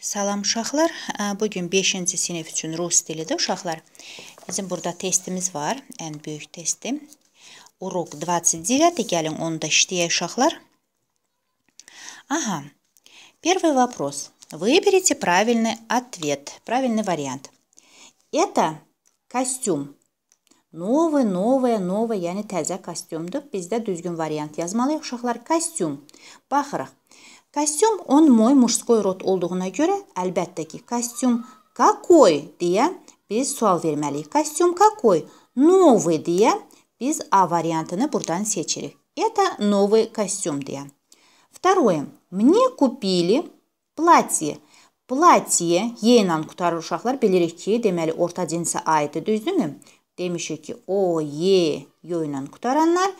Salam uşaqlar. Bu gün 5-ci sinif üçün rus dilidir uşaqlar. Bizim burada testimiz var, ən böyük testi. Урок 29, gəlin onu da işləyək uşaqlar. Ага. Первый вопрос. Выберите правильный ответ, правильный вариант. Это костюм. Новый, новое, новое, yəni təzə kostyumdur. Bizdə düzgün variant yazmalıyıq uşaqlar. Kostyum. Baxırıq. Kostyum 10 moy muşskoy rod olduğuna görə əlbəttə ki, kostyum kakoy deyə biz sual verməliyik. Kostyum kakoy? Новый deyə biz A variantını buradan seçirik. Это новый костюм deyə. Второе. Мне купили платье. Платье yeyle qutarır uşaqlar. Bilirik ki, deməli orta cinsə aiddir, düzdürmü? Demişik ki, o, ye, yo ilə qutaranlar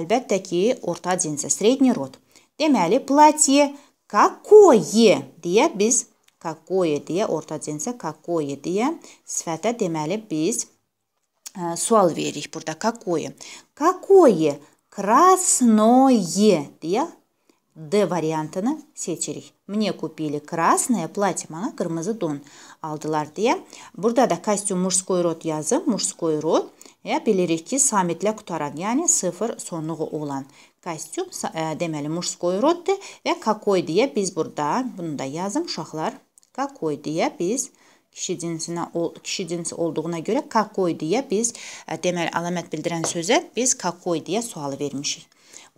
əlbəttə ki, orta cinsə, средний род. Deməli, platiye kakoye deyə biz kakoye deyə orta cinsə kakoye deyə sifətə deməli biz ə, e, sual veririk burada kakoye. Kakoye krasnoye deyə D variantını seçirik. Мне купили красное платье, bana qırmızı don aldılar deyə. Burada da kostyum murskoy rod yazıb, murskoy rod. Ya bilirik ki, samitlə qutaran, yəni sıfır sonluğu olan kostyum ə, deməli muşskoyroddi və kakoy deyə biz burada bunu da yazım uşaqlar. Kakoy deyə biz kişi cinsinə kişi cinsi olduğuna görə kakoy deyə biz ə, deməli əlamət bildirən sözə biz kakoy deyə sualı vermişik.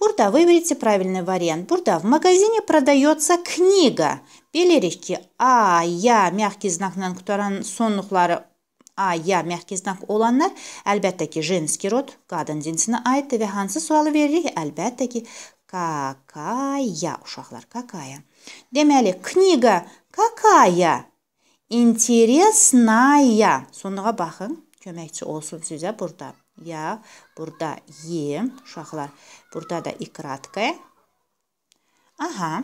Burada выберите правильный вариант. Burada в магазине продается книга. Bilirik ki, A, ya məhki znaqla qutaran sonluqları A ya məhkiz nak olanlar əlbəttə ki, jenski rod qadın cinsinə aiddir və hansı sualı veririk? Əlbəttə ki, kakaya uşaqlar, kakaya. Deməli, kniga kakaya, интересная. Sonrağa baxın, köməkçi olsun sizə burada. Ya, burada y, uşaqlar. Burada da ikratka. Aha.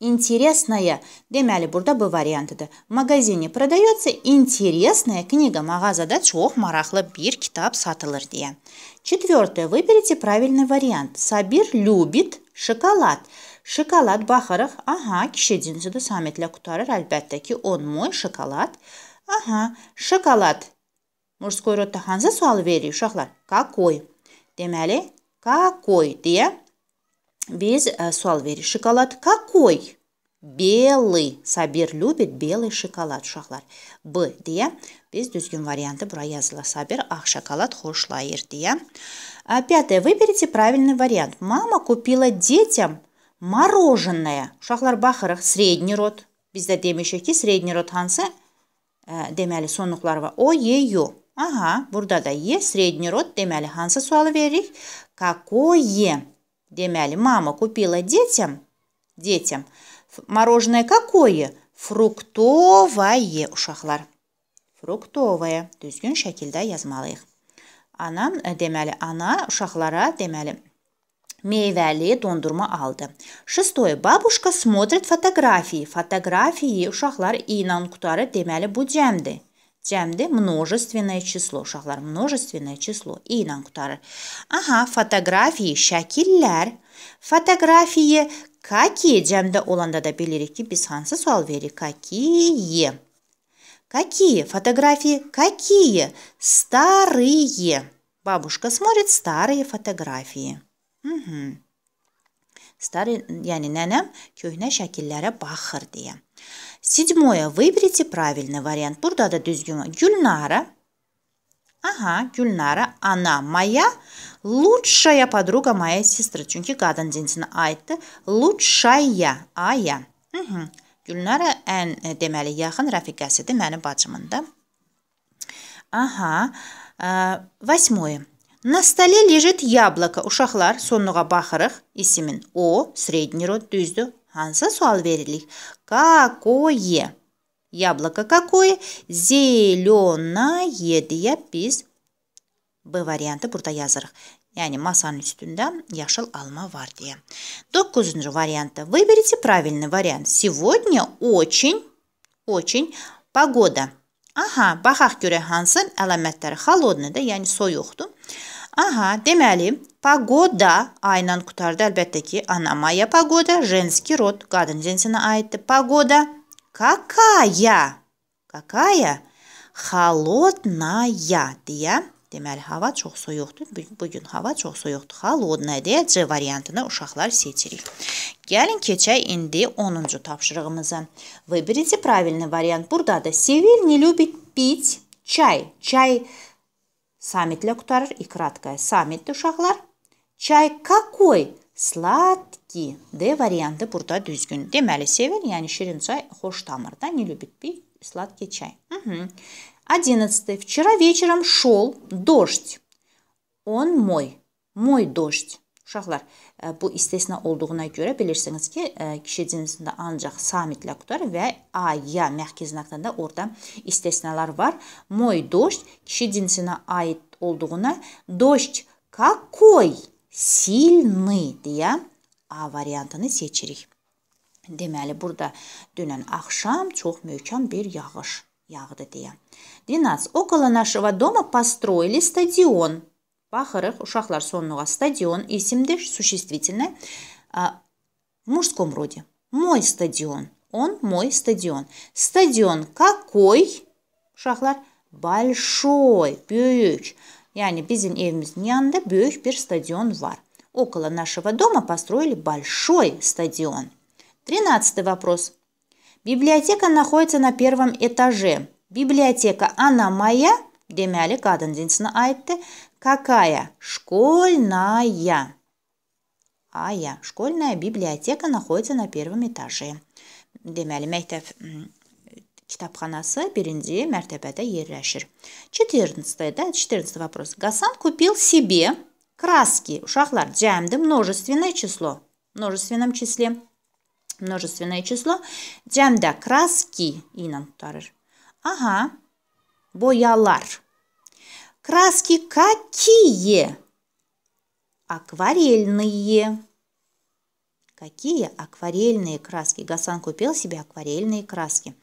Интересная. Deməli, burada B variantıdır. Mağazini prodayotsa интересная книга. Mağazada çox maraqlı bir kitab satılır deyə. Четвертое. Выберите правильный вариант. Sabir любит şokolad. Şokolad baxırıq. Aha, kişi cinsidir. Samitlə qutarır. Əlbəttə ki, on moy şokolad. Aha, şokolad. Мужской родda hansı sualı verir uşaqlar? Какой? Deməli, какой deyə Весь э, Sualveri шоколад какой? Белый. Sabir любит белый şokolad uşaqlar. B deyə biz düzgün variantı bura yazıla. Sabir ağ şokolad xoşlayır deyə. Пятое. Выберите правильный вариант. Мама купила детям мороженое. Uşaqlar baxırıq. Средний род. Biz də demişik ki, средний род hansı? Ə, deməli, sonluqları var. O, ye, yu. Aha, burada da ye, средний род. Deməli, hansı sualı veririk? Какое? Демяли, мама купила детям, детям мороженое какое? Фруктовое ушахлар. Фруктовое. Düzgün şəkildə yazmalıyıq. Anam, deməli, ana uşaqlara, deməli, meyvəli dondurma aldı. Şestoy, babushka смотрит фотографии. Фотографии uşaqlar i ilə qutarı, deməli, bu cəmdir. Cəmdir, множественное число. Uşaqlar, множественное число i ilə qutarır. Aha, fotografiyi şəkillər, fotografiyi kaki cəmdə olanda da bilirik ki, biz hansı sual veririk? Kakiyi. Какие фотографии? Какие? Старые. Бабушка смотрит старые фотографии. Угу. Старые, yəni nənəm köhnə şəkillərə baxır deyə. Седьмое. Выберите правильный вариант. Burada da düzgün. Gülnara. Aha, Gülnara. Ana моя. Лучшая подруга моей сестры. Çünki qadın cinsinə aiddir. Лучшая. Aya. Hı -hı. Gülnara ən deməli yaxın rəfiqəsidir mənim bacımında. Aha. Восьмое. На столе лежит яблоко. Uşaqlar sonluğa baxırıq. İsimin o, sredniro düzdür. Hansı sual veririk? Какое? Яблоко какое? Зеленое deyə biz B variantı burada yazırıq. Yəni masanın üstündə yaşıl alma var deyə. 9-cu variantda выберите правильный вариант. Сегодня очень очень погода. Aha, baxaq görək hansı əlamətləri xalodnədə, yəni soyuqdur. Aha, deməli Pagoda ayla qutardı. Əlbəttə ki, anamaya pagoda женский rod qadın cinsinə aiddir. Pagoda kakaya. Kakaya холодная deyə Deməli, hava çox soyuqdur. Bu gün hava çox soyuqdur. Холодная deyə C variantını uşaqlar seçirik. Gəlin keçək indi 10-cu tapşırığımıza. Выберите правильный variant. Burdadır. Sevil не любит пить чай. Чай samitlə qutarır. İkratkaya samitdir uşaqlar. Çay kakoy Sladki D variantı burada düzgün. Deməli, sevir, yəni şirin çay xoş tamır da. Не любит пить сладкий чай. Угу. 11. Вчера вечером шел дождь. Он мой. Мой дождь. Uşaqlar, bu istisna olduğuna görə bilirsiniz ki, kişi cinsində ancaq samitlə qutar və a, ya məhkiz naqtında orada istisnalar var. Moy doşt kişi cinsinə aid olduğuna doşt kakoy silni deyə A variantını seçirik. Deməli, burada dünən axşam çox möhkəm bir yağış yağdı deyə. 12. Около нашего дома построили стадион. Baxırıq, uşaqlar sonluğa stadion isimli существительное в мужском роде. Мой стадион. Он мой стадион. Стадион какой? Uşaqlar большой, böyük. Yani bizim evimizin yanında büyük bir стадион var. Около нашего дома построили большой стадион. Тринадцатый вопрос. Библиотека находится на первом этаже. Библиотека она моя? Демяли кадендинсна айтте. Какая? Школьная. А я Школьная библиотека находится на первом этаже. Демяли мектеп Kitapxanası birinci mərtəbədə yerləşir. 14 да, 14 вопрос. Гасан купил себе краски. Uşaqlar, cəmdir множественное число. Множественном числе. Множественное число. Cəmdə краски ilə tutarır. Ага, боялар. Краски какие? Акварельные. Какие аквarelные краски? Гасан купил себе аквarelные краски.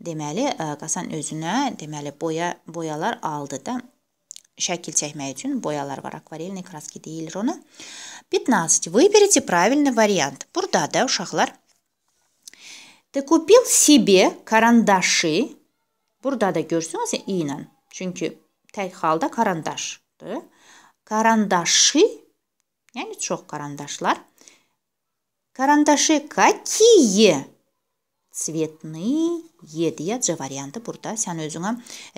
Deməli, Qasan özünə, deməli, boya boyalar aldı da. Şəkil çəkmək üçün boyalar var. Akvarelli kraski deyilir ona. 15. Выберите правильный вариант. Burada da uşaqlar. Ты купил себе карандаши. Burada da görsünüz i ilə. Çünki tək halda karandaşdır. Karandaşı, yəni çox karandaşlar. Карандаши какие? Цветные deyə C burada sən özünə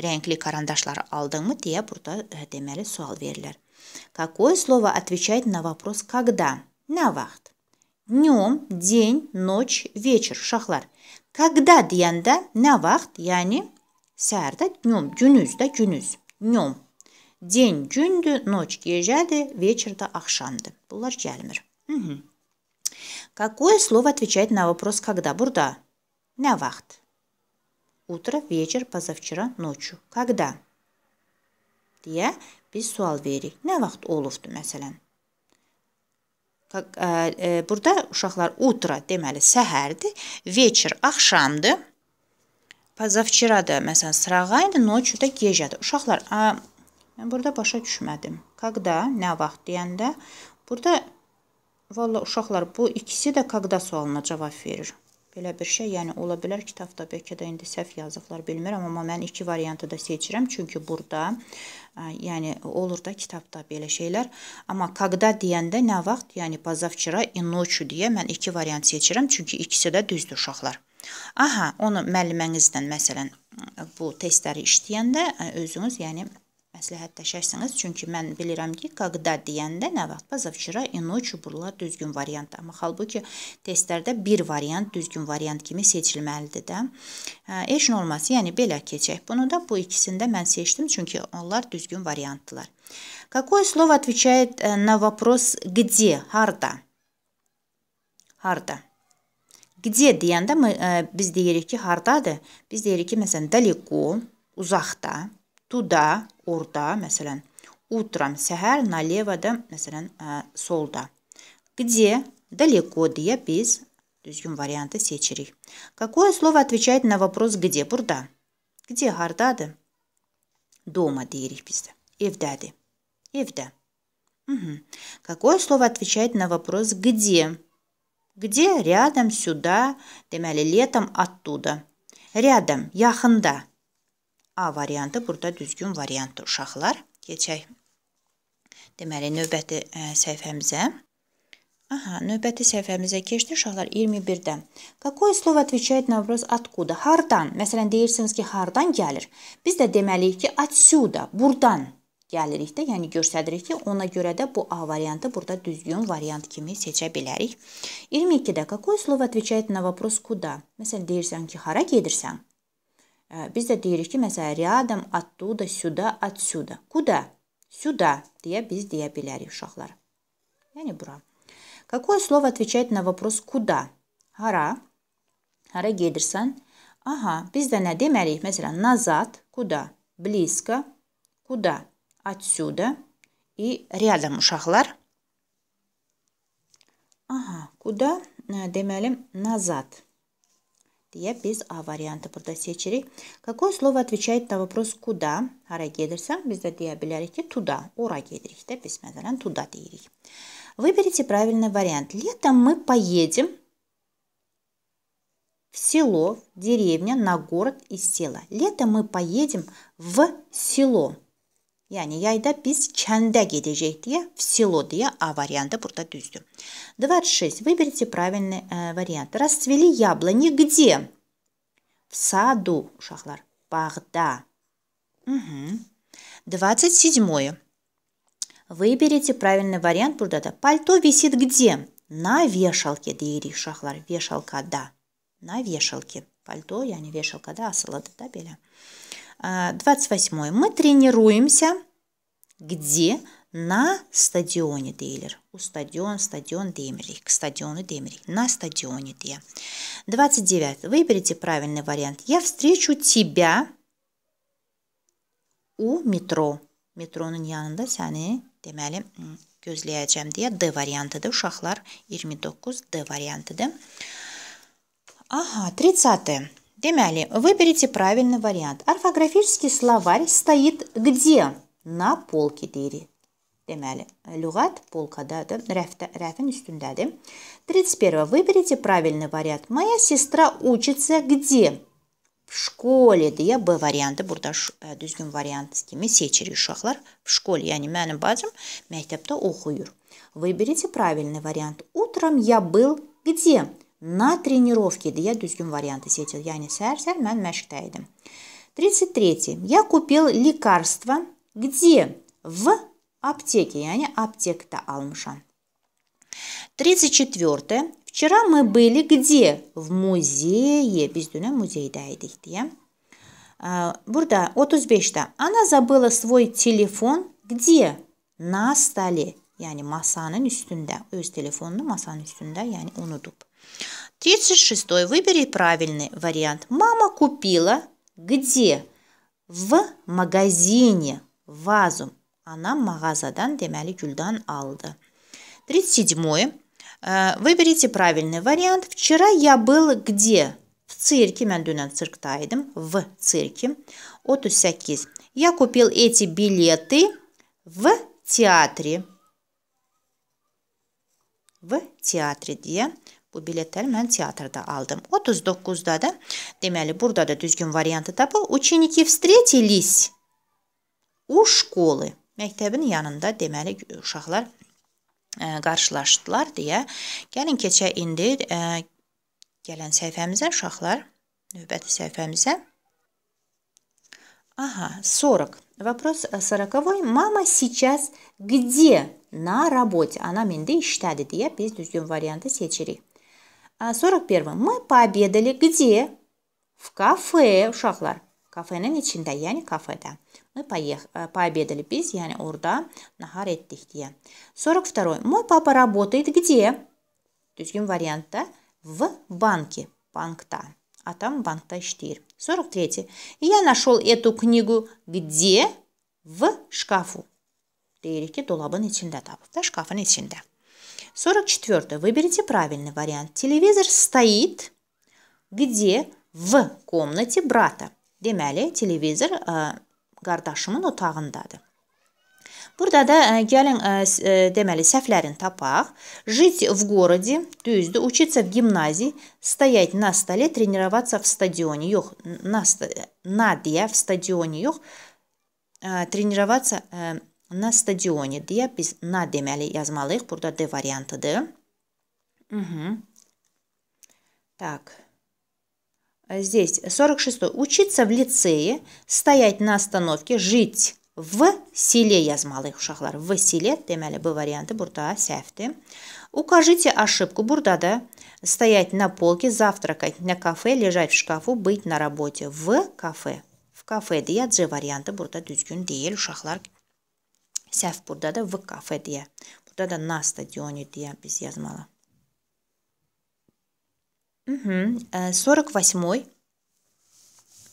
rəngli karandaşları aldınmı deyə burada deməli sual verirlər. Какое слово отвечает на вопрос когда? На vaxt. Днем, день, ночь, вечер. Шахлар. Когда deyəndə nə vaxt, yəni səhərdə, dnüm, günüzdə, günüz. Днем. День gündür, ночь gecədir, вечер də axşamdır. Bunlar gəlmir. Hı -hı. Какое слово отвечает на вопрос «когда»? Бурда. Навахт. Утро, вечер, позавчера, ночью. Когда? Deyə biz sual veririk. Nə vaxt olubdu məsələn? Burada uşaqlar utra deməli səhərdir, вечер axşamdır. Позавчера da məsələn sırağaydı, ночью da gecədir. Uşaqlar, mən burada başa düşmədim. Когда, nə vaxt deyəndə burada Valla uşaqlar bu ikisi də qaqda sualına cavab verir. Belə bir şey, yəni ola bilər kitabda bəlkə də indi səhv yazıqlar bilmirəm, amma mən iki variantı da seçirəm, çünki burada ə, yəni olur da kitabda belə şeylər. Amma qaqda deyəndə nə vaxt, yəni pozavçira i noçu deyə mən iki variant seçirəm, çünki ikisi də düzdür uşaqlar. Aha, onu müəllimənizdən məsələn bu testləri işləyəndə özünüz, yəni məsləhətləşərsiniz. Çünki mən bilirəm ki, qaqda deyəndə nə vaxt bazavşira, ino, çuburlar düzgün variant. Amma halbuki testlərdə bir variant düzgün variant kimi seçilməlidir də. Eş norması, yəni belə keçək. Bunu da bu ikisində mən seçdim, çünki onlar düzgün variantdılar. Какое слово отвечает э, на вопрос где? Harda. Harda. Где deyəndə э, biz deyirik ki, hardadır? Biz deyirik ki, məsələn, далеко, uzaqda. туда, орта, мәсәлән, утром, сәһәр, налево да, мәсәлән, э, солда. Где, далеко, дия без, то есть варианты сечерих. Какое слово отвечает на вопрос «где» бурда? Где гардады? Дома дейрих бізді. Евдады. Евда. Угу. Какое слово отвечает на вопрос «где»? Где? Рядом, сюда, демяли летом, оттуда. Рядом, яхнда. A variantı burada düzgün variantdır uşaqlar. Keçək. Deməli, növbəti e, səhifəmizə. Aha, növbəti səhifəmizə keçdi uşaqlar 21-də. Какое слово отвечает на вопрос откуда? Hardan? Məsələn deyirsiniz ki, hardan gəlir? Biz də deməliyik ki, отсюда, burdan gəlirik də, yəni göstəririk ki, ona görə də bu A variantı burada düzgün variant kimi seçə bilərik. 22-də какое слово отвечает на вопрос куда? Məsələn deyirsən ki, hara gedirsən? biz də deyirik ki, məsələn, рядом, оттуда, сюда, отсюда. Куда? Сюда deyə biz deyə bilərik uşaqlar. Yəni bura. Какое слово отвечает на вопрос куда? Hara? Hara gedirsən? Aha, biz də nə deməliyik? Məsələn, назад, куда? Близко, куда? Отсюда и рядом uşaqlar. Aha, куда? Deməli, э, назад. Я без А варианта burada seçirik. Какое слово отвечает на вопрос куда? Hara gedirsən biz Туда. deyə bilərik ki, tuda. Ora gedirik də biz məsələn Выберите правильный вариант. Летом мы поедем в село, в деревня, на город из села. Летом мы поедем в село. Yani yayda biz çende gidecek diye в село diye A variantı burada düzdü. 26. Выберите правильный э, вариант. Расцвели яблони где? В саду, uşaqlar. Bağda. Угу. 27. Выберите правильный вариант burada da. Пальто висит где? На вешалке дейли uşaqlar. Вешалкада. На вешалке. Пальто yani вешалкада asılıdı da belə. 28. А, Мы тренируемся где? На стадионе Дейлер. У стадион, стадион Демерих. К стадиону Демерих. На стадионе Де. 29. Выберите правильный вариант. Я встречу тебя у метро. Метро Metronun yanında səni deməli gözləyəcəm deyə D variantıdır. Uşaqlar 29 D variantıdır. Ага. 30. Темяли, выберите правильный вариант. Орфографический словарь стоит где? На полке дери. Темяли. люгат полка полкадаdır, рәфтә, рәфин üstündedir. 31. Выберите правильный вариант. Моя сестра учится где? В школе deyə B variantı burada düzgün variant kimi seçir Шахлар. В школе, я не mənim базам. məktəbdə oxuyur. Выберите правильный вариант. Утром я был где? на тренировке deya düzgün variantı seçil. Yani səhər-səhər mən məşqdə idim. 33. Я купил лекарство где? В аптеке. Yani аптекта almışam. 34. Вчера мы были где? В музее. Biz dünən muzeydə idik deyə. Burada 35-də. Ana забыла свой телефон где? На столе. Yani masanın üstündə. Öz telefonunu masanın üstündə, yəni unudub тридцать шестой Выбери правильный вариант. Мама купила где? В магазине вазу. Она мағазадан демәлі алда тридцать седьмой э, Выберите правильный вариант. Вчера я был где? В цирке. Мен дөнен цирктайдым. В цирке. 38. Я купил эти билеты в театре. В театре, где? Bu biletləri mən teatrda aldım. 39-da da deməli burada da düzgün variantı tapıl. Ученики встретились у школы. Məktəbin yanında deməli uşaqlar ə, э, qarşılaşdılar deyə. Gəlin keçək indi ə, э, gələn səhifəmizə uşaqlar, növbəti səhifəmizə. Aha, 40. Вопрос 40-й. Э, Мама сейчас где? На работе. Она mində işdədir deyə biz düzgün variantı seçirik. 41. Мы пообедали где? В кафе uşaqlar. Kafenin içində, yəni kafedə. Мы поех, пообедали biz, yəni orada nahar etdik deyə. 42. Мой папа работает где? Düzgün variantda в банке, банкта. Атам банкта işləyir. 43. Я нашел эту книгу где? В шкафу. Deyirik ki, dolabın içində tapıb da, şkafın içində. 44. Выберите правильный вариант. Телевизор стоит где? В комнате брата. Демәле, телевизор ә, э, қардашымын отағындаdır. да da э, gəlin э, deməli səhvlərin Жить в городе, düzdür. Учиться в гимназии, стоять на столе, тренироваться в стадионе. Yox, на, на deyə в стадионе yox. Тренироваться na stadioni deyə biz na deməli yazmalıyıq. Burada D variantıdır. Угу. Uh -huh. Так. Здесь 46. Учиться в лицее, стоять на остановке, жить в селе yazmalıyıq uşaqlar. В селе deməli bu variantı burada səhvdir. Укажите ошибку. Burada da стоять на полке, завтракать на кафе, лежать в шкафу, быть на работе. В кафе. В кафе deyə C variantı burada düzgün deyil. Uşaqlar səhv burada da v kafe deyə. Burada da na stadionu deyə biz yazmalı. Угу. 48.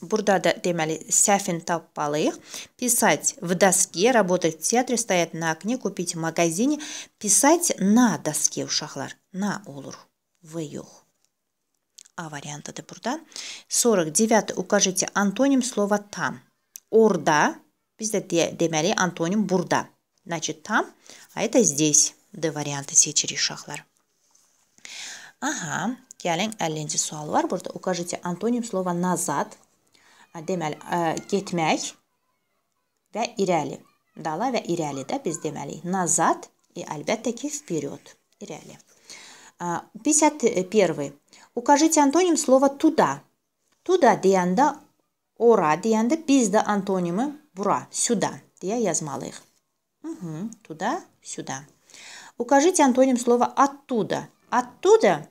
Burada da deməli səhvin tapmalıyıq. Pisать в доске, работать в театре, стоять на окне, купить в магазине. Pisать на доске uşaqlar. На olur. V yox. A variantı da burada. 49. Укажите антоним слова там. Orada Biz də de deməli antonim burada. Значит, там, а это здесь. D variantı seçirik uşaqlar. Aha, gəlin 50-ci sual var. Burada uqajite antonim slova nazad. Deməli, ə, getmək və irəli. Dala və irəli də biz deməliyik. Nazad и, əlbəttə ki, вперед. İrəli. 51. Укажите антоним слова туда. Туда deyəndə ora deyəndə biz də antonimi Бура, сюда. Я и азмала их. Угу, туда, сюда. Укажите антоним слова «оттуда». «Оттуда»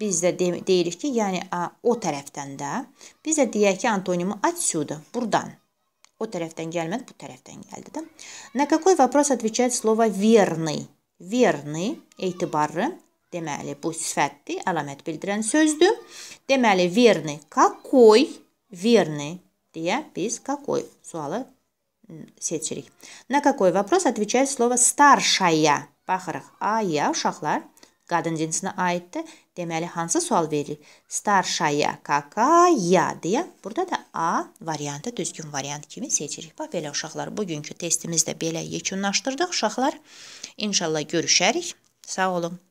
biz de deyirik ki, yəni a, o tərəfdən də. Biz də deyək ki, antonimu отсюда, buradan. O tərəfdən gəlmədi, bu tərəfdən gəldi də. На какой вопрос отвечает слово верный? Верный etibarlı deməli bu sifətdir, əlamət bildirən sözdür. Deməli verni какой, verni deyə biz какой sualı seçirik. На какой вопрос отвечает слово старшая? Baxırıq. Aya uşaqlar qadın cinsinə aiddir. Deməli hansı sual veririk? Starşaya, kakaya deyə burada da A variantı düzgün variant kimi seçirik. Bax belə uşaqlar, bugünkü testimizdə belə yekunlaşdırdıq. Uşaqlar, inşallah görüşərik. Sağ olun.